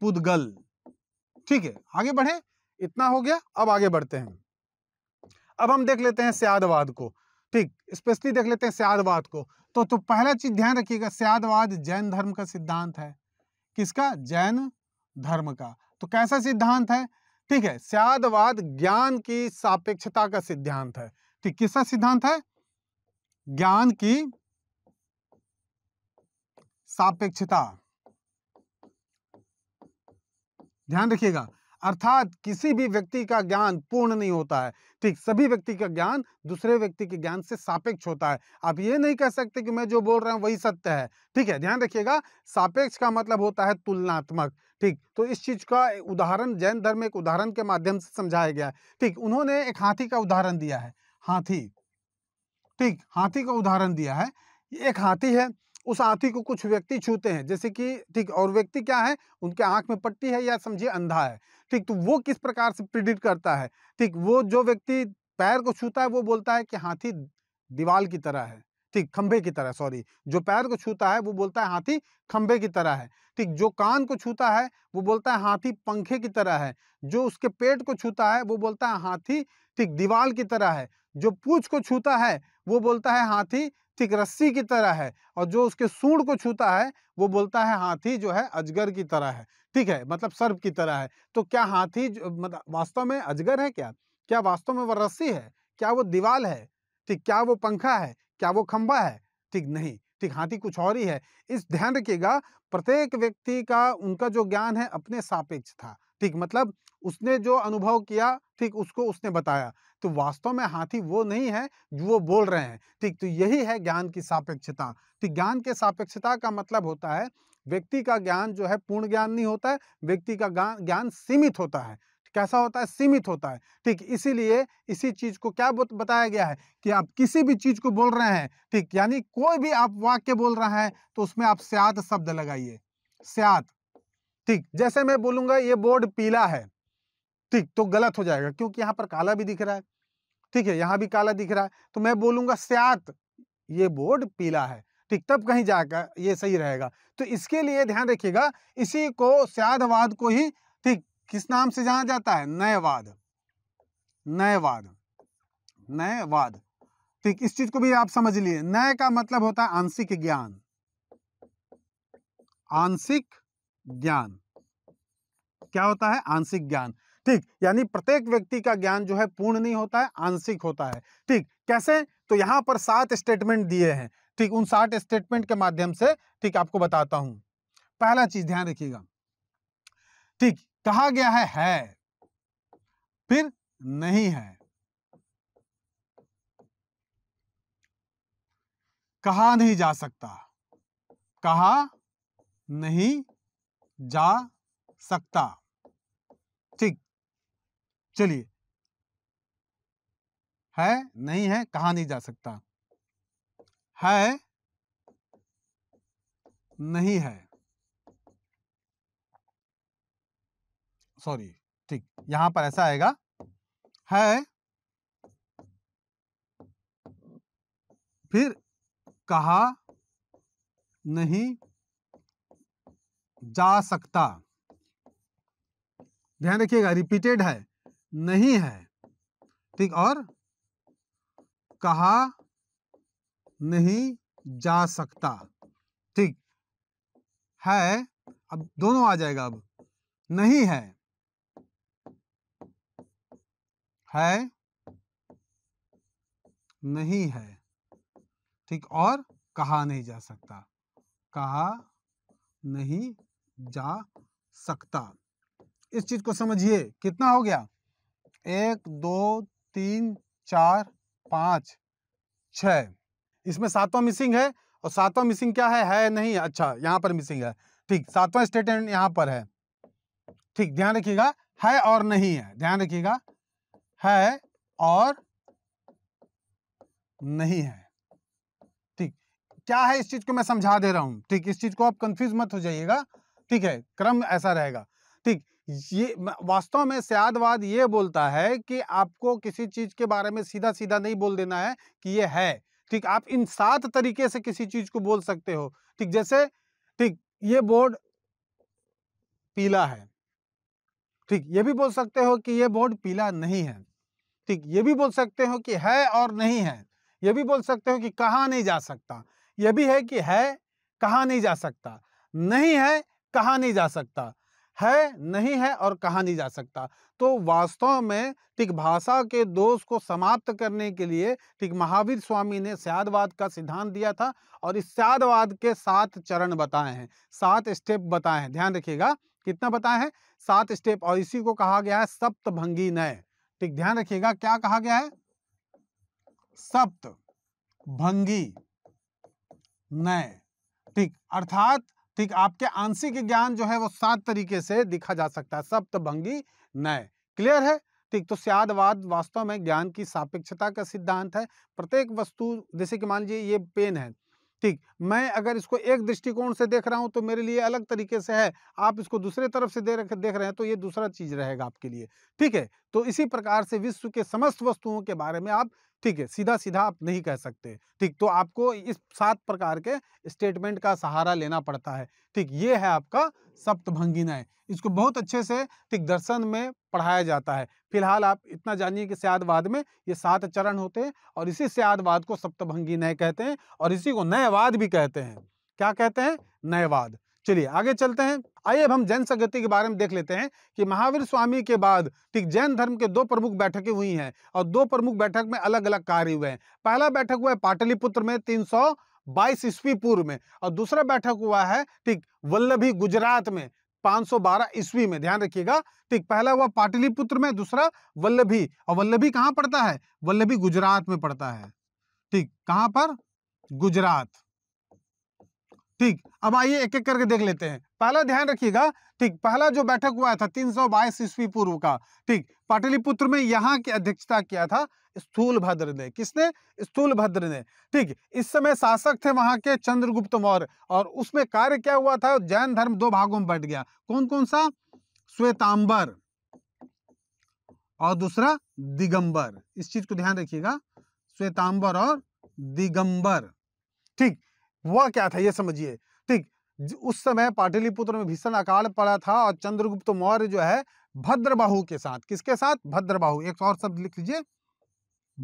पुदगल ठीक है आगे बढ़े इतना हो गया अब आगे बढ़ते हैं अब हम देख लेते हैं स्यादवाद को ठीक स्पेशली देख लेते हैं स्यादवाद को तो तो पहला चीज ध्यान रखिएगा स्यादवाद जैन धर्म का सिद्धांत है किसका जैन धर्म का तो कैसा सिद्धांत है ठीक है स्यादवाद ज्ञान की सापेक्षता का सिद्धांत है ठीक किसका सिद्धांत है ज्ञान की सापेक्षता ध्यान रखिएगा अर्थात किसी भी व्यक्ति का ज्ञान पूर्ण नहीं होता है ठीक सभी व्यक्ति का ज्ञान दूसरे व्यक्ति के ज्ञान से सापेक्ष होता है आप ये नहीं कह सकते कि मैं जो बोल रहा हूँ वही सत्य है ठीक है ध्यान रखिएगा सापेक्ष का मतलब होता है तुलनात्मक ठीक तो इस चीज का उदाहरण जैन धर्म एक उदाहरण के माध्यम से समझाया गया है ठीक उन्होंने एक हाथी का उदाहरण दिया है हाथी ठीक हाथी का उदाहरण दिया है एक हाथी है उस हाथी को कुछ व्यक्ति छूते हैं जैसे कि ठीक और व्यक्ति क्या है उनके आंख में पट्टी है या समझिए अंधा है ठीक तो वो किस प्रकार से प्रिडिक्ट करता है ठीक वो जो व्यक्ति पैर को छूता है वो बोलता है कि हाथी दीवाल की तरह है ठीक खंभे की तरह सॉरी जो पैर को छूता है वो बोलता है हाथी खंभे की तरह है ठीक जो कान को छूता है वो बोलता है हाथी पंखे की तरह है जो उसके पेट को छूता है वो बोलता है हाथी ठीक दीवाल की तरह है जो पूछ को छूता है वो बोलता है हाथी ठीक रस्सी की तरह है और जो उसके सूंड को छूता है वो बोलता है हाथी जो है अजगर की तरह है ठीक है मतलब सर्प की तरह है तो क्या हाथी मतलब वास्तव में अजगर है क्या क्या वास्तव में वह रस्सी है क्या वो दीवाल है ठीक क्या वो पंखा है क्या वो खंबा है ठीक नहीं ठीक हाथी कुछ और ही है इस ध्यान रखिएगा प्रत्येक व्यक्ति का उनका जो ज्ञान है अपने सापेक्ष था ठीक मतलब उसने जो अनुभव किया ठीक उसको उसने बताया तो वास्तव में हाथी वो नहीं है जो वो बोल रहे हैं ठीक तो यही है ज्ञान की सापेक्षता तो ज्ञान के सापेक्षता का मतलब होता है व्यक्ति का ज्ञान जो है पूर्ण ज्ञान नहीं होता है व्यक्ति का ज्ञान सीमित होता है तो कैसा होता है सीमित होता है ठीक इसीलिए इसी चीज को क्या बताया गया है कि आप किसी भी चीज को बोल रहे हैं ठीक यानी कोई भी आप वाक्य बोल रहे हैं तो उसमें आप स्यात शब्द लगाइए स्यात ठीक जैसे मैं बोलूंगा ये बोर्ड पीला है ठीक तो गलत हो जाएगा क्योंकि यहां पर काला भी दिख रहा है ठीक है यहां भी काला दिख रहा है तो मैं बोलूंगा स्यात ये बोर्ड पीला है ठीक तब कहीं जाकर ये सही रहेगा तो इसके लिए ध्यान रखिएगा इसी को स्यादवाद को ही ठीक किस नाम से जाना जाता है नयवाद नयवाद नयवाद ठीक इस चीज को भी आप समझ लिए नय का मतलब होता है आंशिक ज्ञान आंशिक ज्ञान क्या होता है आंशिक ज्ञान ठीक यानी प्रत्येक व्यक्ति का ज्ञान जो है पूर्ण नहीं होता है आंशिक होता है ठीक कैसे तो यहाँ पर सात स्टेटमेंट दिए हैं ठीक उन सात स्टेटमेंट के माध्यम से ठीक आपको बताता हूं पहला चीज ध्यान रखिएगा ठीक कहा गया है है फिर नहीं है कहा नहीं जा सकता कहा नहीं जा सकता ठीक चलिए है नहीं है कहा नहीं जा सकता है नहीं है सॉरी ठीक यहां पर ऐसा आएगा है फिर कहा नहीं जा सकता ध्यान रखिएगा रिपीटेड है नहीं है ठीक और कहा नहीं जा सकता ठीक है अब दोनों आ जाएगा अब नहीं है है नहीं है ठीक और कहा नहीं जा सकता कहा नहीं जा सकता इस चीज को समझिए कितना हो गया एक दो तीन चार पाँच छ इसमें सातवां मिसिंग है और सातवां मिसिंग क्या है है नहीं अच्छा यहाँ पर मिसिंग है ठीक सातवां स्टेटमेंट यहाँ पर है ठीक ध्यान रखिएगा है और नहीं है ध्यान रखिएगा है और नहीं है ठीक क्या है इस चीज को मैं समझा दे रहा हूं ठीक इस चीज को आप कंफ्यूज मत हो जाइएगा ठीक है क्रम ऐसा रहेगा ठीक ये वास्तव में सयादवाद ये बोलता है कि आपको किसी चीज़ के बारे में सीधा सीधा नहीं बोल देना है कि ये है ठीक आप इन सात तरीके से किसी चीज़ को बोल सकते हो ठीक जैसे ठीक ये बोर्ड पीला है ठीक ये भी बोल सकते हो कि ये बोर्ड पीला नहीं है ठीक ये भी बोल सकते हो कि है और नहीं है ये भी बोल सकते हो कि कहाँ नहीं जा सकता यह भी है कि है कहाँ नहीं जा सकता नहीं है कहाँ नहीं जा सकता है नहीं है और कहा नहीं जा सकता तो वास्तव में ठीक भाषा के दोष को समाप्त करने के लिए ठीक महावीर स्वामी ने सदवाद का सिद्धांत दिया था और इस स्यादवाद के सात चरण बताए हैं सात स्टेप बताए हैं ध्यान रखिएगा कितना बताए हैं सात स्टेप और इसी को कहा गया है सप्त भंगी नय ठीक ध्यान रखिएगा क्या कहा गया है सप्त भंगी नय ठीक अर्थात ठीक आपके आंशिक ज्ञान जो है वो सात तरीके से दिखा जा सकता है सप्तभंगी नय क्लियर है ठीक तो स्यादवाद वास्तव में ज्ञान की सापेक्षता का सिद्धांत है प्रत्येक वस्तु जैसे कि मान लीजिए ये पेन है ठीक मैं अगर इसको एक दृष्टिकोण से देख रहा हूं तो मेरे लिए अलग तरीके से है आप इसको दूसरे तरफ से देख देख रहे हैं तो ये दूसरा चीज रहेगा आपके लिए ठीक है तो इसी प्रकार से विश्व के समस्त वस्तुओं के बारे में आप ठीक है सीधा सीधा आप नहीं कह सकते ठीक तो आपको इस सात प्रकार के स्टेटमेंट का सहारा लेना पड़ता है ठीक ये है आपका सप्तभंगी नय इसको बहुत अच्छे से ठीक दर्शन में पढ़ाया जाता है फिलहाल आप इतना जानिए कि सयादवाद में ये सात चरण होते हैं और इसी सियादवाद को सप्तभंगी नय कहते हैं और इसी को नयवाद भी कहते हैं क्या कहते हैं नयवाद चलिए आगे चलते हैं आइए अब हम जैन संगति के बारे में देख लेते हैं कि महावीर स्वामी के बाद ठीक जैन धर्म के दो प्रमुख बैठकें हुई हैं और दो प्रमुख बैठक में अलग अलग कार्य हुए हैं पहला बैठक हुआ है पाटलिपुत्र में तीन बाईस ईस्वी पूर्व में और दूसरा बैठक हुआ है ठीक वल्लभी गुजरात में 512 ईस्वी में ध्यान रखिएगा ठीक पहला हुआ पाटलिपुत्र में दूसरा वल्लभी और वल्लभी कहाँ पड़ता है वल्लभी गुजरात में पड़ता है ठीक कहाँ पर गुजरात ठीक अब आइए एक एक करके देख लेते हैं पहला ध्यान रखिएगा ठीक पहला जो बैठक हुआ था तीन सौ बाईस ईस्वी पूर्व का ठीक पाटलिपुत्र में यहाँ की अध्यक्षता किया था स्थूल भद्र ने किसने स्थूल भद्र ने ठीक इस समय शासक थे वहां के चंद्रगुप्त मौर्य और उसमें कार्य क्या हुआ था जैन धर्म दो भागों में बट गया कौन कौन सा श्वेतांबर और दूसरा दिगंबर इस चीज को ध्यान रखिएगा श्वेतांबर और दिगंबर ठीक वह क्या था ये समझिए ठीक उस समय पाटलिपुत्र में भीषण अकाल पड़ा था और चंद्रगुप्त मौर्य जो है भद्रबाहु के साथ किसके साथ भद्रबाहु एक और शब्द लिख लीजिए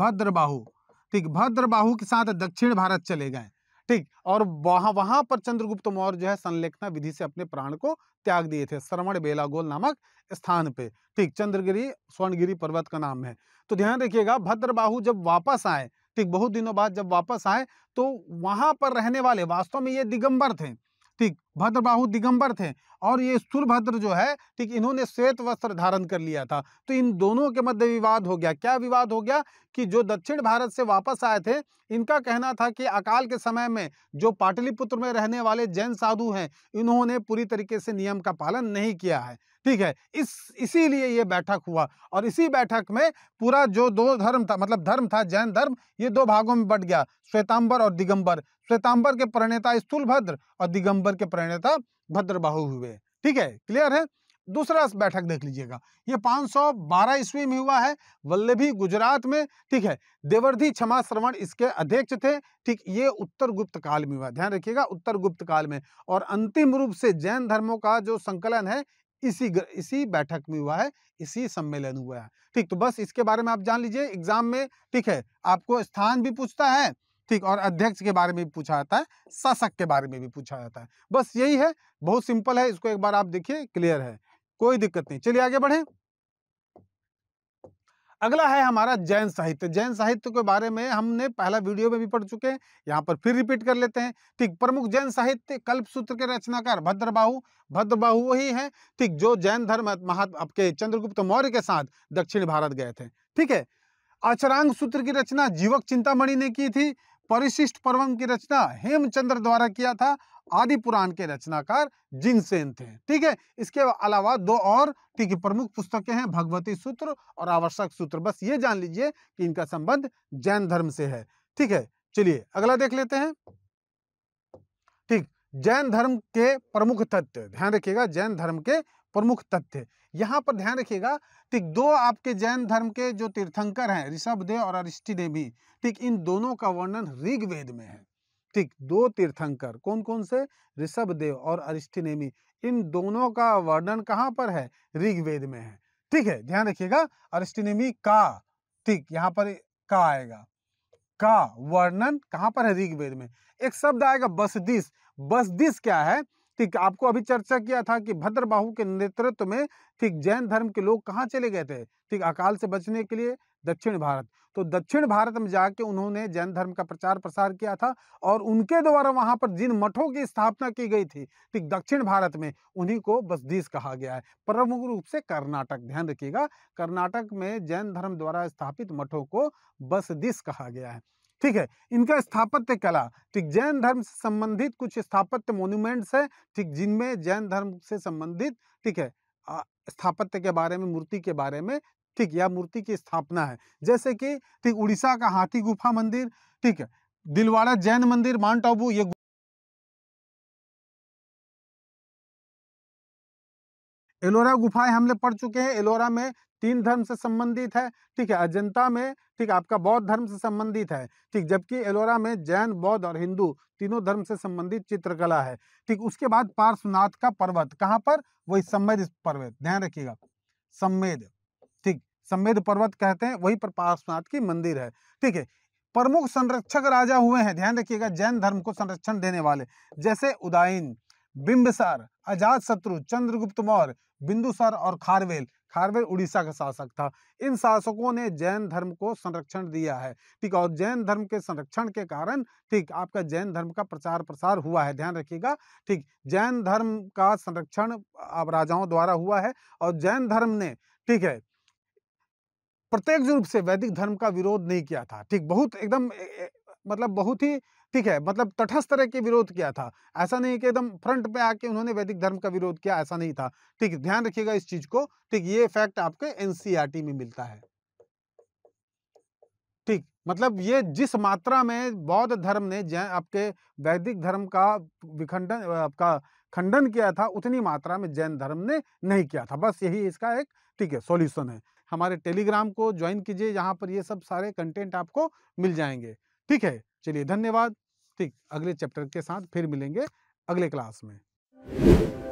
भद्रबाहु ठीक भद्रबाहु के साथ दक्षिण भारत चले गए ठीक और वहां वहां पर चंद्रगुप्त मौर्य जो है संलेखना विधि से अपने प्राण को त्याग दिए थे श्रवण बेलागोल नामक स्थान पे ठीक चंद्रगिरी स्वर्णगिरी पर्वत का नाम है तो ध्यान रखिएगा भद्रबाहु जब वापस आए ठीक बहुत दिनों बाद जब वापस आए तो वहां पर रहने वाले वास्तव में ये दिगंबर थे ठीक भद्रबाहु दिगंबर थे और ये सुरभद्र जो है ठीक इन्होंने श्वेत वस्त्र धारण कर लिया था तो इन दोनों के मध्य विवाद हो गया क्या विवाद हो गया कि जो दक्षिण भारत से वापस आए थे इनका कहना था कि अकाल के समय में जो पाटलिपुत्र में रहने वाले जैन साधु हैं इन्होंने पूरी तरीके से नियम का पालन नहीं किया है ठीक है इस इसीलिए ये बैठक हुआ और इसी बैठक में पूरा जो दो धर्म था मतलब धर्म था जैन धर्म ये दो भागों में बट गया श्वेतांबर और दिगंबर श्वेतांबर के प्रणेता स्थूलभद्र और दिगंबर के प्रणेता भद्रबाहु हुए ठीक है क्लियर है दूसरा बैठक देख लीजिएगा ये 512 ईस्वी में हुआ है वल्लभी गुजरात में ठीक है देवर्धि क्षमा श्रवण इसके अध्यक्ष थे ठीक ये उत्तर गुप्त काल में हुआ ध्यान रखिएगा उत्तर गुप्त काल में और अंतिम रूप से जैन धर्मों का जो संकलन है इसी इसी बैठक में हुआ है इसी सम्मेलन हुआ है ठीक तो बस इसके बारे में आप जान लीजिए एग्जाम में ठीक है आपको स्थान भी पूछता है ठीक और अध्यक्ष के बारे में भी पूछा जाता है शासक के बारे में भी पूछा जाता है बस यही है बहुत सिंपल है इसको एक बार आप देखिए क्लियर है कोई दिक्कत नहीं चलिए आगे बढ़े अगला है हमारा जैन साहित्य जैन साहित्य के बारे में हमने पहला वीडियो में भी पढ़ चुके हैं यहाँ पर फिर रिपीट कर लेते हैं ठीक प्रमुख जैन साहित्य कल्प सूत्र के रचनाकार भद्रबाहु भद्रबाहु वही है ठीक जो जैन धर्म आपके चंद्रगुप्त मौर्य के साथ दक्षिण भारत गए थे ठीक है अचरांग सूत्र की रचना जीवक चिंतामणि ने की थी परिशिष्ट पर्वम की रचना हेमचंद्र द्वारा किया था आदि पुराण के रचनाकार जिनसेन थे ठीक है इसके अलावा दो और ठीक है प्रमुख पुस्तकें हैं भगवती सूत्र और आवश्यक सूत्र बस ये जान लीजिए कि इनका संबंध जैन धर्म से है ठीक है चलिए अगला देख लेते हैं ठीक जैन धर्म के प्रमुख तथ्य ध्यान रखिएगा जैन धर्म के प्रमुख तथ्य यहाँ पर ध्यान रखिएगा ठीक दो आपके जैन धर्म के जो तीर्थंकर हैं ऋषभदेव और अरिष्टि देवी ठीक इन दोनों का वर्णन ऋग्वेद में है ठीक दो तीर्थंकर कौन कौन से ऋषभदेव और नेमी इन दोनों का वर्णन कहाँ पर है ऋग्वेद में है ठीक है ध्यान रखिएगा अरिष्टिनेमी का ठीक यहाँ पर का आएगा का वर्णन कहाँ पर है ऋग्वेद में एक शब्द आएगा बसदीस बसदीस क्या है ठीक आपको अभी चर्चा किया था कि भद्र बाहू के नेतृत्व में ठीक जैन धर्म के लोग कहाँ चले गए थे ठीक अकाल से बचने के लिए दक्षिण भारत तो दक्षिण भारत में जाके उन्होंने जैन धर्म का प्रचार प्रसार किया था और उनके द्वारा वहां पर जिन मठों की स्थापना की गई थी ठीक दक्षिण भारत में उन्हीं को बसदीस कहा गया है प्रमुख रूप से कर्नाटक ध्यान रखिएगा कर्नाटक में जैन धर्म द्वारा स्थापित मठों को बसदीस कहा गया है ठीक है इनका स्थापत्य कला ठीक जैन धर्म से संबंधित कुछ स्थापत्य मोन्यूमेंट्स है ठीक जिनमें जैन धर्म से संबंधित ठीक है स्थापत्य के बारे में मूर्ति के बारे में ठीक या मूर्ति की स्थापना है जैसे कि ठीक उड़ीसा का हाथी गुफा मंदिर ठीक है दिलवाड़ा जैन मंदिर माउंट आबू ये एलोरा गुफाएं हमने पढ़ चुके हैं एलोरा में तीन धर्म से संबंधित है ठीक है अजंता में ठीक आपका बौद्ध धर्म से संबंधित है ठीक जबकि एलोरा में जैन बौद्ध और हिंदू तीनों धर्म से संबंधित चित्रकला है ठीक उसके बाद पार्श्वनाथ का पर्वत कहाँ पर वही सम्मेद पर्वत ध्यान रखिएगा सम्मेद ठीक सम्मेद पर्वत कहते हैं वही पर पार्श्वनाथ की मंदिर है ठीक है प्रमुख संरक्षक राजा हुए हैं ध्यान रखिएगा जैन धर्म को संरक्षण देने वाले जैसे उदायन बिंबसार अजात शत्रु चंद्रगुप्त मौर्य बिंदुसार और खारवेल अठारहवें उड़ीसा का शासक था इन शासकों ने जैन धर्म को संरक्षण दिया है ठीक और जैन धर्म के संरक्षण के कारण ठीक आपका जैन धर्म का प्रचार प्रसार हुआ है ध्यान रखिएगा ठीक जैन धर्म का संरक्षण अब राजाओं द्वारा हुआ है और जैन धर्म ने ठीक है प्रत्यक्ष रूप से वैदिक धर्म का विरोध नहीं किया था ठीक बहुत एकदम मतलब बहुत ही ठीक है मतलब तटस्थ तरह के विरोध किया था ऐसा नहीं कि एकदम फ्रंट पे आके उन्होंने वैदिक धर्म का विरोध किया ऐसा नहीं था ठीक ध्यान रखिएगा इस चीज को ठीक ये फैक्ट आपके एनसीईआरटी में मिलता है ठीक मतलब ये जिस मात्रा में बौद्ध धर्म ने आपके वैदिक धर्म का विखंडन आपका खंडन किया था उतनी मात्रा में जैन धर्म ने नहीं किया था बस यही इसका एक ठीक है सॉल्यूशन है हमारे टेलीग्राम को ज्वाइन कीजिए यहाँ पर ये सब सारे कंटेंट आपको मिल जाएंगे ठीक है चलिए धन्यवाद ठीक अगले चैप्टर के साथ फिर मिलेंगे अगले क्लास में